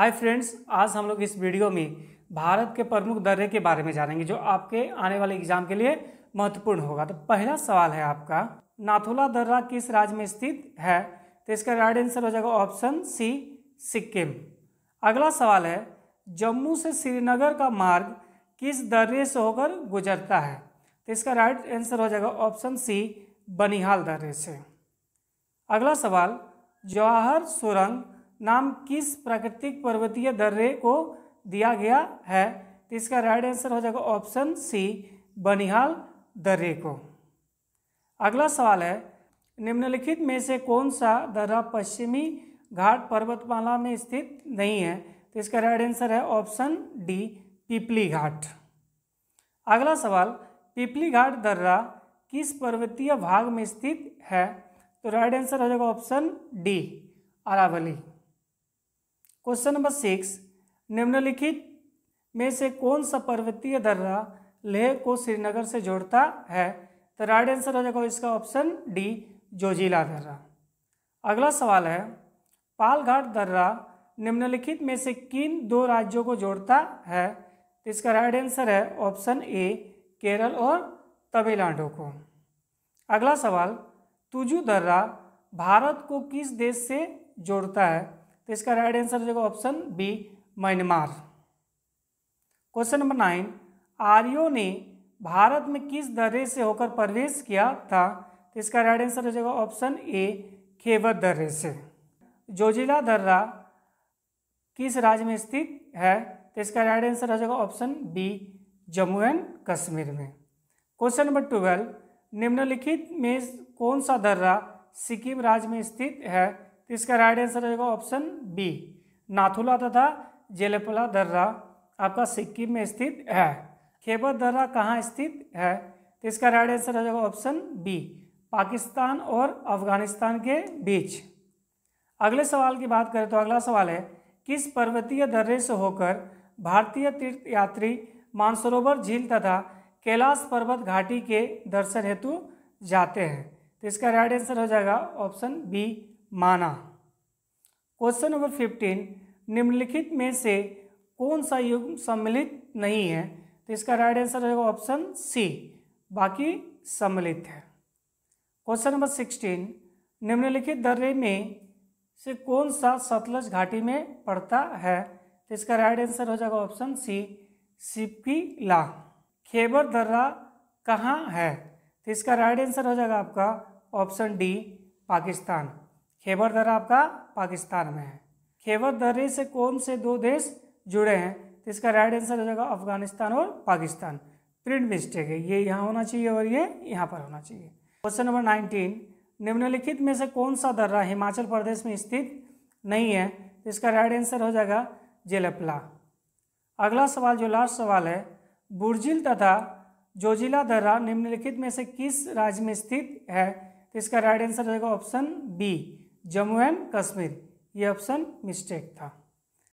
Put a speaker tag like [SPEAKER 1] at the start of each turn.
[SPEAKER 1] hi friends आज हम लोग इस वीडियो में भारत के प्रमुख दर्रे के बारे में जानेंगे जो आपके आने वाले एग्जाम के लिए महत्वपूर्ण होगा तो पहला सवाल है आपका नाथुला दर्रा किस राज्य में स्थित है तो इसका राइट आंसर हो जाएगा ऑप्शन सी सिक्किम अगला सवाल है जम्मू से श्रीनगर का मार्ग किस दर्रे से होकर गुजरता है तो इसका राइट आंसर हो जाएगा ऑप्शन सी बनिहाल दर्रे से अगला सवाल जवाहर सुरंग नाम किस प्राकृतिक पर्वतीय दर्रे को दिया गया है तो इसका राइट आंसर हो जाएगा ऑप्शन सी बनिहाल दर्रे को अगला सवाल है निम्नलिखित में से कौन सा दर्रा पश्चिमी घाट पर्वतमाला में स्थित नहीं है तो इसका राइट आंसर है ऑप्शन डी पिपली घाट अगला सवाल पिपली घाट दर्रा किस पर्वतीय भाग में स्थित है तो राइट आंसर हो जाएगा option D Aravalli question number six निम्नलिखित में से कौन सा पर्वतीय दर्रा लेह को श्रीनगर से जोड़ता है तो राइट आंसर हो जाएगा इसका ऑप्शन डी जोजिला दर्रा अगला सवाल है पालघाट दर्रा निम्नलिखित में से किन दो राज्यों को जोड़ता है तो इसका राइट आंसर है ऑप्शन ए केरल और तमिलनाडु को अगला सवाल तुजू दर्रा भारत को किस देश से जोड़ता है तो इसका राइट आंसर जो option B Myanmar question number nine आर्यो ने भारत में किस दर्रे से होकर प्रवेश किया था तो इसका राइट आंसर हो जाएगा ऑप्शन ए खेवत दर्रे से जोजिला दर्रा किस राज्य में स्थित है तो इसका राइट आंसर हो जाएगा option B Jammu and Kashmir में क्वेश्चन नंबर ट्वेल्व निम्नलिखित में कौन सा दर्रा सिक्किम राज्य में स्थित है तो इसका राइट आंसर रहेगा ऑप्शन बी नाथुला तथा जेलेपला दर्रा आपका सिक्किम में स्थित है खेबर दर्रा कहाँ स्थित है तो इसका राइट आंसर हो जाएगा ऑप्शन बी पाकिस्तान और अफगानिस्तान के बीच अगले सवाल की बात करें तो अगला सवाल है किस पर्वतीय दर्रे से होकर भारतीय तीर्थ यात्री मानसरोवर झील तथा कैलाश पर्वत घाटी के दर्शन हेतु जाते हैं तो इसका राइट आंसर हो जाएगा option B Mana question number fifteen निम्नलिखित में से कौन सा युग्म सम्मिलित नहीं है तो इसका राइट आंसर रहेगा ऑप्शन सी बाकी सम्मिलित है क्वेश्चन नंबर सिक्सटीन निम्नलिखित दर्रे में से कौन सा सतलज घाटी में पड़ता है तो इसका राइट आंसर हो जाएगा ऑप्शन सी ला खेबर दर्रा कहाँ है तो इसका राइट आंसर हो जाएगा आपका ऑप्शन डी पाकिस्तान खेबर दर्रा आपका पाकिस्तान में है खेबर दर्रे से कौन से दो देश जुड़े हैं तो इसका राइट आंसर हो जाएगा अफगानिस्तान और पाकिस्तान प्रिंट मिस्टेक है ये यहाँ होना चाहिए और ये यहाँ पर होना चाहिए क्वेश्चन नंबर नाइनटीन निम्नलिखित में से कौन सा दर्रा हिमाचल प्रदेश में स्थित नहीं है तो इसका राइट आंसर हो जाएगा जेलपला अगला सवाल जो लास्ट सवाल है बुर्जिल तथा जोजिला दर्रा निम्नलिखित में से किस राज्य में स्थित है तो इसका राइट आंसर हो जाएगा option B Jammu and Kashmir ये ऑप्शन मिस्टेक था